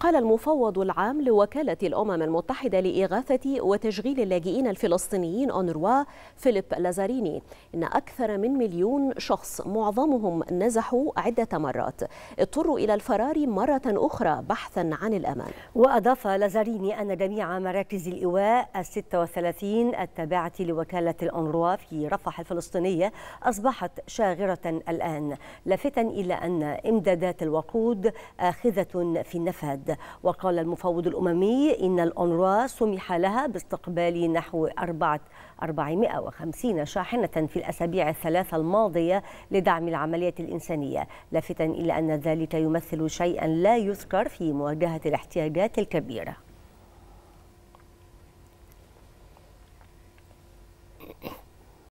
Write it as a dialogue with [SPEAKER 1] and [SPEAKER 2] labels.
[SPEAKER 1] قال المفوض العام لوكالة الأمم المتحدة لإغاثة وتشغيل اللاجئين الفلسطينيين أونروا فيليب لازاريني إن أكثر من مليون شخص معظمهم نزحوا عدة مرات اضطروا إلى الفرار مرة أخرى بحثا عن الأمان
[SPEAKER 2] وأضاف لازاريني أن جميع مراكز الإيواء ال 36 التابعة لوكالة الأونروا في رفح الفلسطينية أصبحت شاغرة الآن لافتا إلى أن إمدادات الوقود آخذة في النفاد وقال المفوض الأممي إن الأونروا سمح لها باستقبال نحو 450 شاحنة في الأسابيع الثلاثة الماضية لدعم العملية الإنسانية لافتا إلى أن ذلك يمثل شيئا لا يذكر في
[SPEAKER 3] مواجهة الاحتياجات الكبيرة